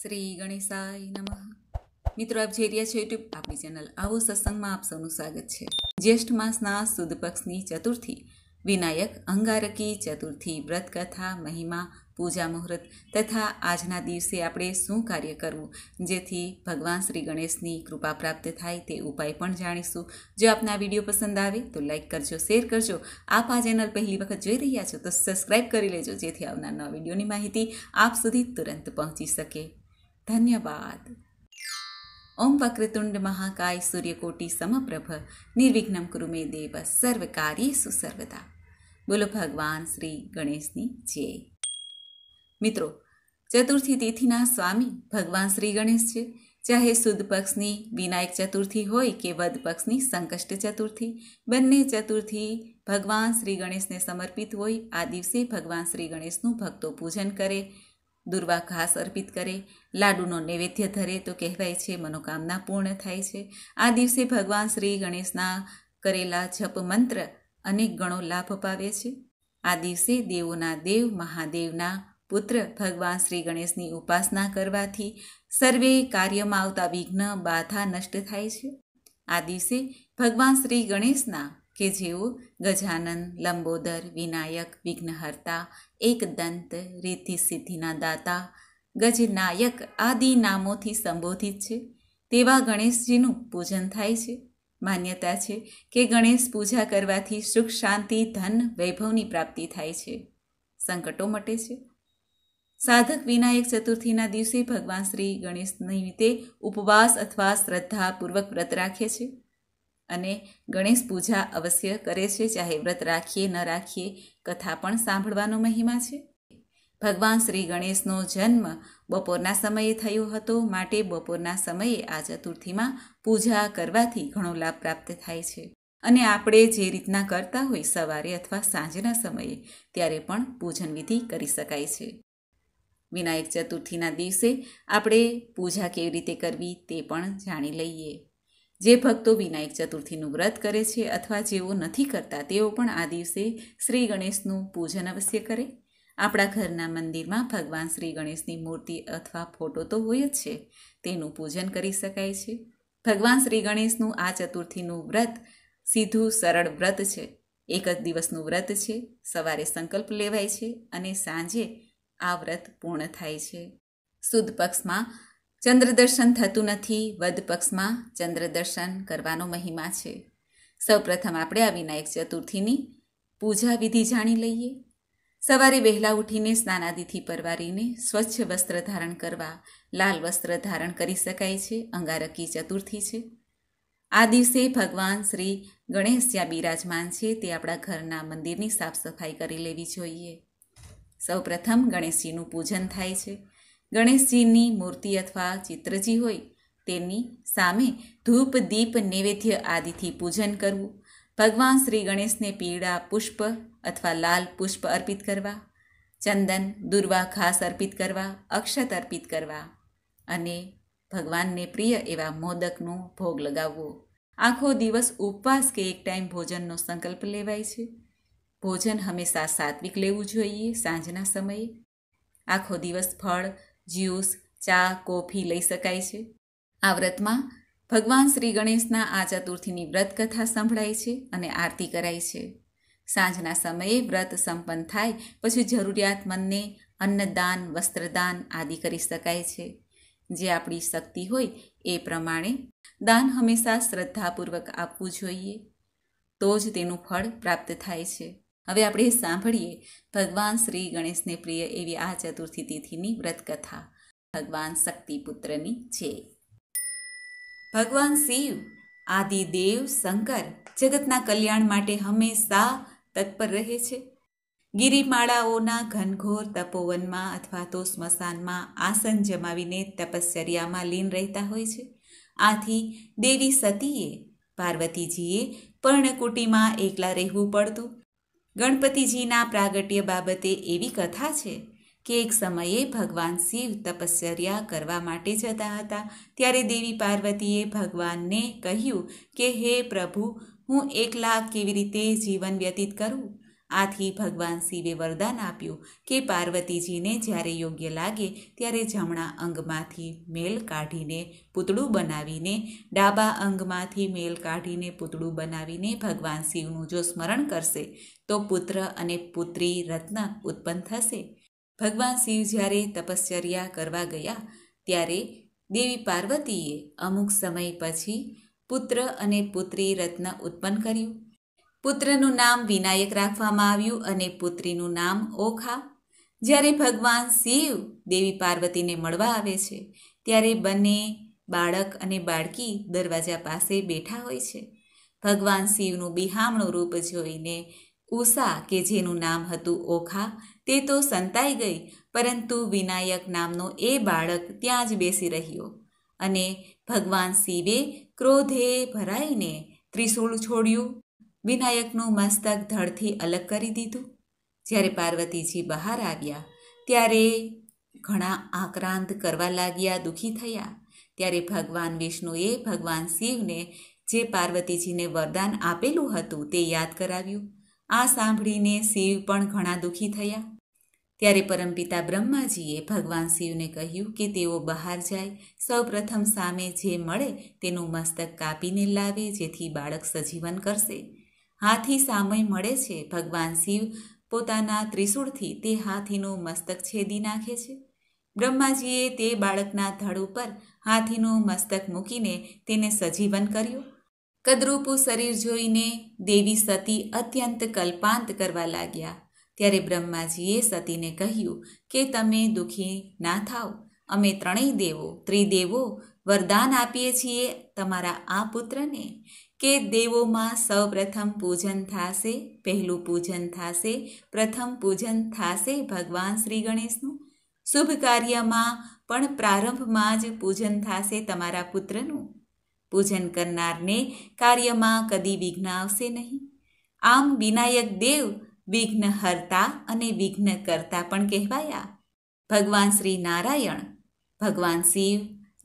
શ્રી ગણેશાય નમઃ મિત્રો આપ જોઈ રહ્યા છો યુટ્યુબ આપણી ચેનલ આવો સત્સંગમાં આપ સૌનું સ્વાગત છે જ્યેષ્ઠ માસના સુદ પક્ષની ચતુર્થી વિનાયક અંગારકી ચતુર્થી વ્રતકથા મહિમા પૂજા મુહૂર્ત તથા આજના દિવસે આપણે શું કાર્ય કરવું જેથી ભગવાન શ્રી ગણેશની કૃપા પ્રાપ્ત થાય તે ઉપાય પણ જાણીશું જો આપને આ વિડીયો પસંદ આવે તો લાઇક કરજો શેર કરજો આપ આ ચેનલ પહેલી વખત જોઈ રહ્યા છો તો સબસ્ક્રાઈબ કરી લેજો જેથી આવનાર નવા વિડીયોની માહિતી આપ સુધી તુરંત પહોંચી શકે ધન્યવાદ ઓમ વક્રતુંડ મહાકાય સૂર્યકોટી સમપ્રભ નિર્વિઘ્નમ કુરુ મે દેવ સર્વ કાર્યેસુ સર્વદા બોલો ભગવાન શ્રી ગણેશની જય મિત્રો ચતુર્થી તિથિના સ્વામી ભગવાન શ્રી ગણેશ છે ચાહે સુદ પક્ષની વિનાયક ચતુર્થી હોય કે વદ પક્ષની સંકષ્ટ ચતુર્થી બંને ચતુર્થી ભગવાન શ્રી ગણેશને સમર્પિત હોય આ દિવસે ભગવાન શ્રી ગણેશનું ભક્તો પૂજન કરે દુર્વા ઘાસ અર્પિત કરે લાડુનો નૈવેદ્ય ધરે તો કહેવાય છે મનોકામના પૂર્ણ થાય છે આ દિવસે ભગવાન શ્રી ગણેશના કરેલા જપ મંત્ર અનેક ગણો લાભ અપાવે છે આ દિવસે દેવોના દેવ મહાદેવના પુત્ર ભગવાન શ્રી ગણેશની ઉપાસના કરવાથી સર્વે કાર્યમાં આવતા વિઘ્ન બાધા નષ્ટ થાય છે આ દિવસે ભગવાન શ્રી ગણેશના કે જેઓ ગજાનંદ લંબોદર વિનાયક વિઘ્નહર્તા એકદંત રીતિ સિદ્ધિના દાતા ગજનાયક આદિ નામોથી સંબોધિત છે તેવા ગણેશજીનું પૂજન થાય છે માન્યતા છે કે ગણેશ પૂજા કરવાથી સુખ શાંતિ ધન વૈભવની પ્રાપ્તિ થાય છે સંકટો મટે છે સાધક વિનાયક ચતુર્થીના દિવસે ભગવાન શ્રી ગણેશ નિમિત્તે ઉપવાસ અથવા શ્રદ્ધાપૂર્વક વ્રત રાખે છે અને ગણેશ પૂજા અવશ્ય કરે છે ચાહે વ્રત રાખીએ ન રાખીએ કથા પણ સાંભળવાનો મહિમા છે ભગવાન શ્રી ગણેશનો જન્મ બપોરના સમયે થયો હતો માટે બપોરના સમયે આ ચતુર્થીમાં પૂજા કરવાથી ઘણો લાભ પ્રાપ્ત થાય છે અને આપણે જે રીતના કરતા હોય સવારે અથવા સાંજના સમયે ત્યારે પણ પૂજન વિધિ કરી શકાય છે વિનાયક ચતુર્થીના દિવસે આપણે પૂજા કેવી રીતે કરવી તે પણ જાણી લઈએ જે ભક્તો વિનાયક ચતુર્થીનું વ્રત કરે છે અથવા જેઓ નથી કરતા તેઓ પણ આ દિવસે શ્રી ગણેશનું પૂજન અવશ્ય કરે આપણા ઘરના મંદિરમાં ભગવાન શ્રી ગણેશની મૂર્તિ અથવા ફોટો તો હોય જ છે તેનું પૂજન કરી શકાય છે ભગવાન શ્રી ગણેશનું આ ચતુર્થીનું વ્રત સીધું સરળ વ્રત છે એક જ દિવસનું વ્રત છે સવારે સંકલ્પ લેવાય છે અને સાંજે આ વ્રત પૂર્ણ થાય છે સુદ પક્ષમાં ચંદ્રદર્શન થતું નથી વદ પક્ષમાં ચંદ્રદર્શન કરવાનો મહિમા છે સૌપ્રથમ આપણે આ વિનાયક ચતુર્થીની પૂજા વિધિ જાણી લઈએ સવારે વહેલા ઉઠીને સ્નાનાદિથી પરવારીને સ્વચ્છ વસ્ત્ર ધારણ કરવા લાલ વસ્ત્ર ધારણ કરી શકાય છે અંગારકી ચતુર્થી છે આ દિવસે ભગવાન શ્રી ગણેશ જ્યાં બિરાજમાન છે તે આપણા ઘરના મંદિરની સાફ સફાઈ કરી લેવી જોઈએ સૌપ્રથમ ગણેશજીનું પૂજન થાય છે ગણેશજીની મૂર્તિ અથવા ચિત્રજી હોય તેની સામે ધૂપ દીપ નૈવેદ્ય આદિથી પૂજન કરવું ભગવાન શ્રી ગણેશને પીળા પુષ્પ અથવા લાલ પુષ્પ અર્પિત કરવા ચંદન દુર્વા ઘાસ અર્પિત કરવા અક્ષત અર્પિત કરવા અને ભગવાનને પ્રિય એવા મોદકનો ભોગ લગાવવો આખો દિવસ ઉપવાસ કે એક ટાઈમ ભોજનનો સંકલ્પ લેવાય છે ભોજન હંમેશા સાત્વિક લેવું જોઈએ સાંજના સમયે આખો દિવસ ફળ જ્યુસ ચા કોફી લઈ શકાય છે આ વ્રતમાં ભગવાન શ્રી ગણેશના આ ચતુર્થીની વ્રત કથા સંભળાય છે અને આરતી કરાય છે સાંજના સમયે વ્રત સંપન્ન થાય પછી જરૂરિયાતમંદને અન્નદાન વસ્ત્રદાન આદિ કરી શકાય છે જે આપણી શક્તિ હોય એ પ્રમાણે દાન હંમેશા શ્રદ્ધાપૂર્વક આપવું જોઈએ તો જ તેનું ફળ પ્રાપ્ત થાય છે હવે આપણે સાંભળીએ ભગવાન શ્રી ગણેશને પ્રિય એવી આ ચતુર્થી તિથિની વ્રતકથા ભગવાન શક્તિપુત્રની છે ભગવાન શિવ આદિદેવ શંકર જગતના કલ્યાણ માટે હંમેશા તત્પર રહે છે ગિરિમાળાઓના ઘનઘોર તપોવનમાં અથવા તો સ્મશાનમાં આસન જમાવીને તપશ્ચર્યામાં લીન રહેતા હોય છે આથી દેવી સતીએ પાર્વતીજીએ પર્ણકુટીમાં એકલા રહેવું પડતું ગણપતિજીના પ્રાગટ્ય બાબતે એવી કથા છે કે એક સમયે ભગવાન શિવ તપશ્ચર્યા કરવા માટે જતા હતા ત્યારે દેવી પાર્વતીએ ભગવાનને કહ્યું કે હે પ્રભુ હું એકલા કેવી રીતે જીવન વ્યતીત કરું આથી ભગવાન શિવે વરદાન આપ્યું કે પાર્વતીજીને જ્યારે યોગ્ય લાગે ત્યારે જમણા અંગમાંથી મેલ કાઢીને પૂતળું બનાવીને ડાબા અંગમાંથી મેલ કાઢીને પૂતળું બનાવીને ભગવાન શિવનું જો સ્મરણ કરશે તો પુત્ર અને પુત્રી રત્ન ઉત્પન્ન થશે ભગવાન શિવ જ્યારે તપશ્ચર્યા કરવા ગયા ત્યારે દેવી પાર્વતીએ અમુક સમય પછી પુત્ર અને પુત્રી રત્ન ઉત્પન્ન કર્યું પુત્રનું નામ વિનાયક રાખવામાં આવ્યું અને પુત્રીનું નામ ઓખા જ્યારે ભગવાન શિવ દેવી પાર્વતીને મળવા આવે છે ત્યારે બંને બાળક અને બાળકી દરવાજા પાસે બેઠા હોય છે ભગવાન શિવનું બિહામણું રૂપ જોઈને ઉષા કે જેનું નામ હતું ઓખા તે તો સંતાઈ ગઈ પરંતુ વિનાયક નામનો એ બાળક ત્યાં જ બેસી રહ્યો અને ભગવાન શિવે ક્રોધે ભરાઈને ત્રિશૂળ છોડ્યું વિનાયકનું મસ્તક ધડથી અલગ કરી દીધું જ્યારે પાર્વતીજી બહાર આવ્યા ત્યારે ઘણા આક્રાંત કરવા લાગ્યા દુઃખી થયા ત્યારે ભગવાન વિષ્ણુએ ભગવાન શિવને જે પાર્વતીજીને વરદાન આપેલું હતું તે યાદ કરાવ્યું આ સાંભળીને શિવ પણ ઘણા દુઃખી થયા ત્યારે પરમપિતા બ્રહ્માજીએ ભગવાન શિવને કહ્યું કે તેઓ બહાર જાય સૌપ્રથમ સામે જે મળે તેનું મસ્તક કાપીને લાવે જેથી બાળક સજીવન કરશે હાથી સામય મળે છે ભગવાન શિવ પોતાના ત્રિશૂળથી તે હાથીનું મસ્તક છેદી નાખે છે બ્રહ્માજીએ તે બાળકના ધડ ઉપર હાથીનું મસ્તક મૂકીને તેને સજીવન કર્યું કદરૂપું શરીર જોઈને દેવી સતી અત્યંત કલ્પાંત કરવા લાગ્યા ત્યારે બ્રહ્માજીએ સતીને કહ્યું કે તમે દુઃખી ના થાઓ અમે ત્રણેય દેવો ત્રિદેવો વરદાન આપીએ છીએ તમારા આ પુત્રને કે દેવોમાં સૌપ્રથમ પૂજન થશે પહેલું પૂજન થાશે પ્રથમ પૂજન થશે ભગવાન શ્રી ગણેશનું શુભ કાર્યમાં પણ પ્રારંભમાં જ પૂજન થશે તમારા પુત્રનું પૂજન કરનારને કાર્યમાં કદી વિઘ્ન આવશે નહીં આમ વિનાયક દેવ વિઘ્નહર્તા અને વિઘ્ન કરતા પણ કહેવાયા ભગવાન શ્રી નારાયણ ભગવાન શિવ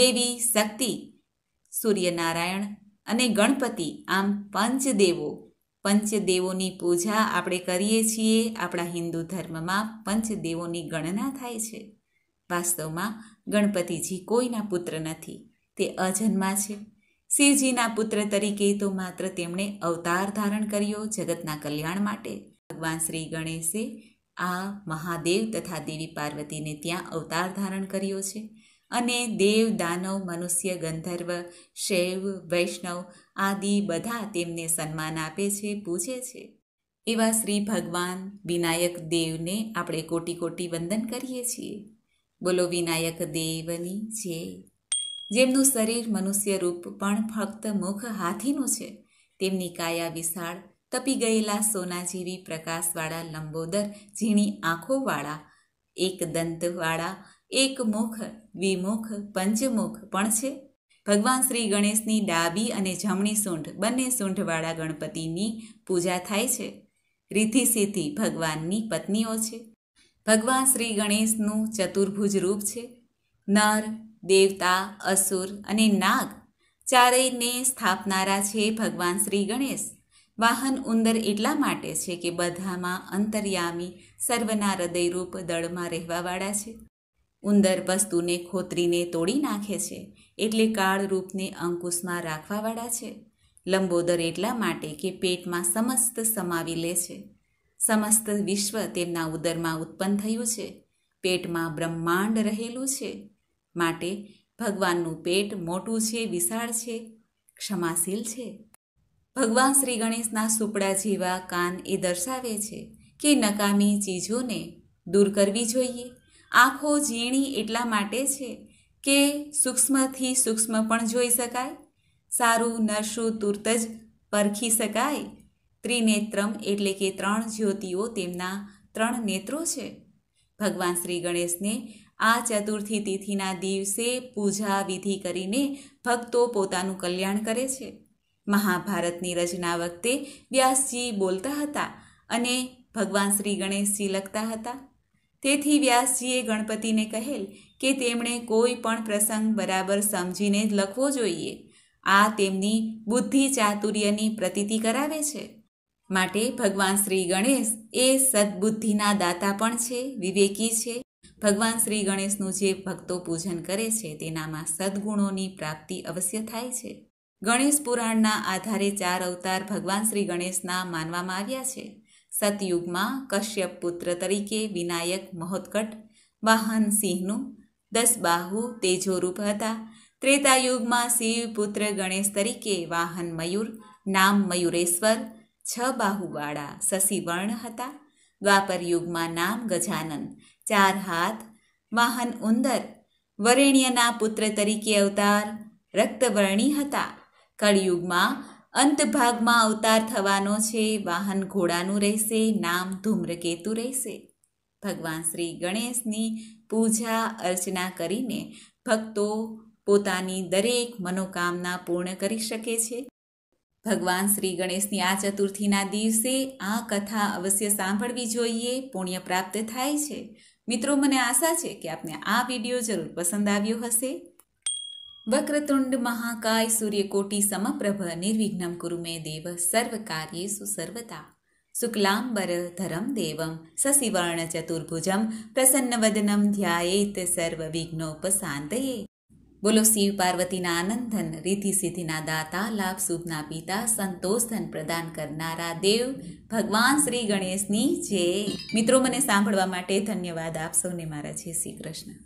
દેવી શક્તિ સૂર્યનારાયણ અને ગણપતિ આમ પંચદેવો પંચદેવોની પૂજા આપણે કરીએ છીએ આપણા હિન્દુ ધર્મમાં પંચદેવોની ગણના થાય છે વાસ્તવમાં ગણપતિજી કોઈના પુત્ર નથી તે અજન્મા છે શિવજીના પુત્ર તરીકે તો માત્ર તેમણે અવતાર ધારણ કર્યો જગતના કલ્યાણ માટે ભગવાન શ્રી ગણેશે આ મહાદેવ તથા દેવી પાર્વતીને ત્યાં અવતાર ધારણ કર્યો છે અને દેવ દાનવ મનુષ્ય ગંધર્વ શૈવ વૈષ્ણવ આદિ બધા તેમને સન્માન આપે છે પૂજે છે એવા શ્રી ભગવાન વિનાયક દેવને આપણે કોટી કોટી વંદન કરીએ છીએ બોલો વિનાયક દેવની જે જેમનું શરીર મનુષ્ય રૂપ પણ ફક્ત મુખ હાથીનું છે તેમની કાયા વિશાળ તપી ગયેલા સોના જેવી પ્રકાશવાળા લંબોદર ઝીણી આંખોવાળા એક દંતવાળા એકમુખ દ્વિમુખ પંચમુખ પણ છે ભગવાન શ્રી ગણેશની ડાબી અને જમણી સૂંઢ બંને સૂંઢવાળા ગણપતિની પૂજા થાય છે રિદ્ધિ સિદ્ધિ ભગવાનની પત્નીઓ છે ભગવાન શ્રી ગણેશનું ચતુર્ભુજ રૂપ છે નર દેવતા અસુર અને નાગ ચારેયને સ્થાપનારા છે ભગવાન શ્રી ગણેશ વાહન ઉંદર એટલા માટે છે કે બધામાં અંતર્યામી સર્વના હૃદયરૂપ દળમાં રહેવાવાળા છે ઉંદર વસ્તુને ખોતરીને તોડી નાખે છે એટલે કાળ રૂપને અંકુશમાં રાખવાવાળા છે લંબોદર એટલા માટે કે પેટમાં સમસ્ત સમાવી લે છે સમસ્ત વિશ્વ તેમના ઉદરમાં ઉત્પન્ન થયું છે પેટમાં બ્રહ્માંડ રહેલું છે માટે ભગવાનનું પેટ મોટું છે વિશાળ છે ક્ષમાશીલ છે ભગવાન શ્રી ગણેશના સુપડા જેવા કાન એ દર્શાવે છે કે નકામી ચીજોને દૂર કરવી જોઈએ આંખો ઝીણી એટલા માટે છે કે સૂક્ષ્મથી સૂક્ષ્મ પણ જોઈ શકાય સારું નરશું તુરત જ પરખી શકાય ત્રિનેત્રમ એટલે કે ત્રણ જ્યોતિઓ તેમના ત્રણ નેત્રો છે ભગવાન શ્રી ગણેશને આ ચતુર્થી તિથિના દિવસે પૂજા વિધિ કરીને ભક્તો પોતાનું કલ્યાણ કરે છે મહાભારતની રચના વખતે વ્યાસજી બોલતા હતા અને ભગવાન શ્રી ગણેશજી લખતા હતા તેથી વ્યાસજીએ ગણપતિને કહેલ કે તેમણે કોઈ પણ પ્રસંગ બરાબર સમજીને જ લખવો જોઈએ આ તેમની બુદ્ધિ ચાતુર્યની પ્રતીતિ કરાવે છે માટે ભગવાન શ્રી ગણેશ એ સદબુદ્ધિના દાતા પણ છે વિવેકી છે ભગવાન શ્રી ગણેશનું જે ભક્તો પૂજન કરે છે તેનામાં સદગુણોની પ્રાપ્તિ અવશ્ય થાય છે ગણેશ પુરાણના આધારે ચાર અવતાર ભગવાન શ્રી ગણેશના માનવામાં આવ્યા છે સતયુગમાં કશ્યપ પુત્ર તરીકે વિનાયક મહોત્કટ વાહન સિંહનું દસ બાહુ તેજોરૂપ હતા ત્રેતાયુગમાં શિવ પુત્ર ગણેશ તરીકે વાહન મયુર નામ મયુરેશ્વર છ બાહુવાળા શશિવર્ણ હતા દ્વાપર યુગમાં નામ ગજાનન ચાર હાથ વાહન ઉંદર વરેણ્યના પુત્ર તરીકે અવતાર રક્તવર્ણી હતા કળયુગમાં અંત ભાગમાં અવતાર થવાનો છે વાહન ઘોડાનું રહેશે નામ ધૂમ્રકેતુ રહેશે ભગવાન શ્રી ગણેશની પૂજા અર્ચના કરીને ભક્તો પોતાની દરેક મનોકામના પૂર્ણ કરી શકે છે ભગવાન શ્રી ગણેશની આ ચતુર્થીના દિવસે આ કથા અવશ્ય સાંભળવી જોઈએ પુણ્ય પ્રાપ્ત થાય છે મિત્રો મને આશા છે કે આપને આ વિડીયો જરૂર પસંદ આવ્યો હશે વક્રતુંડ મહાકાય સૂર્યકોટી સમપ્રભ નિર્વિઘ્નમ કુરુમે દેવ સર્વકાર્યેષુ સર્વતા શુક્લાંબર ધરમ દેવમ સશિવર્ણ ચતુર્ભુજમ પ્રસન્નવદનમ ધ્યાયેત સર્વવિઘ્નોપશાંતયે બોલો શિવ પાર્વતીના આનંદન રીતિ સિદ્ધિના દાતા લાભ શુભના પિતા સંતોષધન પ્રદાન કરનારા દેવ ભગવાન શ્રી ગણેશની જે મિત્રો મને સાંભળવા માટે ધન્યવાદ આપ સૌને મારા જય શ્રી કૃષ્ણ